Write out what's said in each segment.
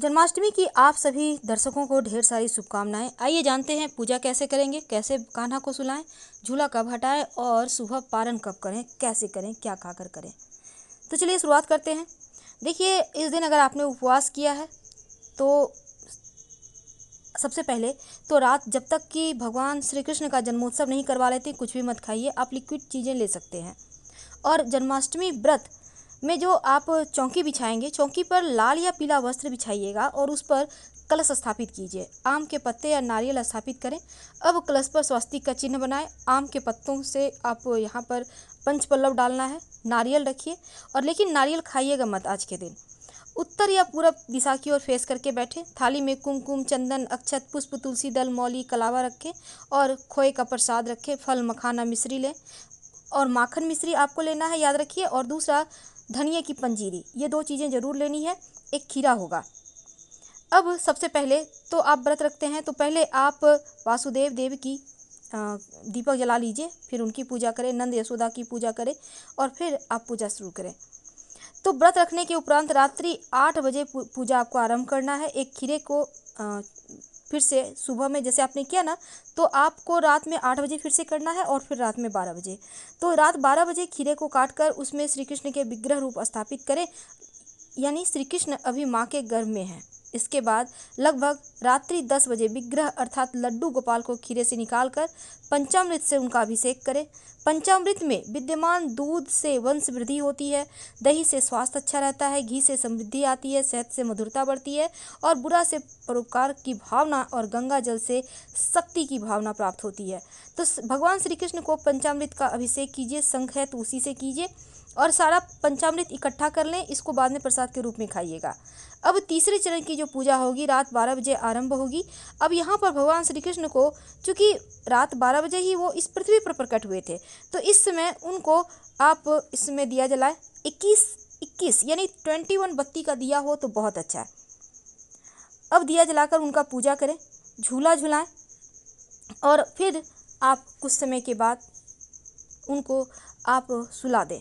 जन्माष्टमी की आप सभी दर्शकों को ढेर सारी शुभकामनाएं आइए जानते हैं पूजा कैसे करेंगे कैसे कान्हा को सुलाएं झूला कब हटाएं और सुबह पारण कब करें कैसे करें क्या खाकर करें तो चलिए शुरुआत करते हैं देखिए इस दिन अगर आपने उपवास किया है तो सबसे पहले तो रात जब तक कि भगवान श्री कृष्ण का जन्मोत्सव नहीं करवा लेते कुछ भी मत खाइए आप लिक्विड चीज़ें ले सकते हैं और जन्माष्टमी व्रत में जो आप चौकी बिछाएंगे चौकी पर लाल या पीला वस्त्र बिछाइएगा और उस पर कलश स्थापित कीजिए आम के पत्ते या नारियल स्थापित करें अब कलश पर स्वास्तिक का चिन्ह बनाएं आम के पत्तों से आप यहाँ पर पंच पल्लव डालना है नारियल रखिए और लेकिन नारियल खाइएगा मत आज के दिन उत्तर या पूरब दिशा की ओर फेस करके बैठे थाली में कुमकुम चंदन अक्षत पुष्प तुलसी दल मौली कलावा रखें और खोए का प्रसाद रखें फल मखाना मिश्री लें और माखन मिश्री आपको लेना है याद रखिए और दूसरा धनिए की पंजीरी ये दो चीज़ें ज़रूर लेनी है एक खीरा होगा अब सबसे पहले तो आप व्रत रखते हैं तो पहले आप वासुदेव देव की दीपक जला लीजिए फिर उनकी पूजा करें नंद यशोदा की पूजा करें और फिर आप पूजा शुरू करें तो व्रत रखने के उपरांत रात्रि आठ बजे पूजा आपको आरंभ करना है एक खीरे को फिर से सुबह में जैसे आपने किया ना तो आपको रात में आठ बजे फिर से करना है और फिर रात में बारह बजे तो रात बारह बजे खीरे को काट कर उसमें श्री कृष्ण के विग्रह रूप स्थापित करें यानी श्री कृष्ण अभी माँ के गर्भ में हैं इसके बाद लगभग रात्रि दस बजे विग्रह अर्थात लड्डू गोपाल को खीरे से निकालकर पंचामृत से उनका अभिषेक करें पंचामृत में विद्यमान दूध से वंश वृद्धि होती है दही से स्वास्थ्य अच्छा रहता है घी से समृद्धि आती है सेहत से मधुरता बढ़ती है और बुरा से परोपकार की भावना और गंगा जल से शक्ति की भावना प्राप्त होती है तो भगवान श्री कृष्ण को पंचामृत का अभिषेक कीजिए संघ है तो उसी से कीजिए और सारा पंचामृत इकट्ठा कर लें इसको बाद में प्रसाद के रूप में खाइएगा अब तीसरे चरण की जो जो पूजा होगी रात बारह बजे आरंभ होगी अब यहाँ पर भगवान श्री कृष्ण को चूँकि रात बारह बजे ही वो इस पृथ्वी पर प्रकट हुए थे तो इस समय उनको आप इसमें दिया जलाएं इक्कीस इक्कीस यानी ट्वेंटी वन बत्ती का दिया हो तो बहुत अच्छा है अब दिया जलाकर उनका पूजा करें झूला झुलाएं और फिर आप कुछ समय के बाद उनको आप सुला दें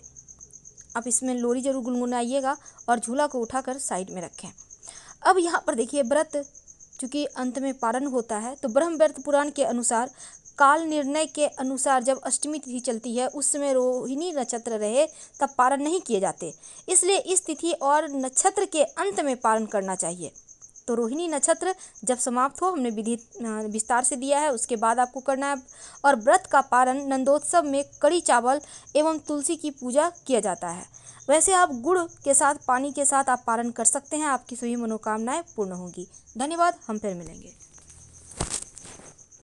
आप इसमें लोरी जरूर गुनगुनाइएगा और झूला को उठाकर साइड में रखें अब यहाँ पर देखिए व्रत चूँकि अंत में पारण होता है तो ब्रह्म व्रत पुराण के अनुसार काल निर्णय के अनुसार जब अष्टमी तिथि चलती है उस समय रोहिणी नक्षत्र रहे तब पारण नहीं किए जाते इसलिए इस तिथि और नक्षत्र के अंत में पारण करना चाहिए तो रोहिणी नक्षत्र जब समाप्त हो हमने विधि विस्तार से दिया है उसके बाद आपको करना है और व्रत का पारण नंदोत्सव में कड़ी चावल एवं तुलसी की पूजा किया जाता है वैसे आप गुड़ के साथ पानी के साथ आप पालन कर सकते हैं आपकी सभी मनोकामनाएं पूर्ण होंगी धन्यवाद हम फिर मिलेंगे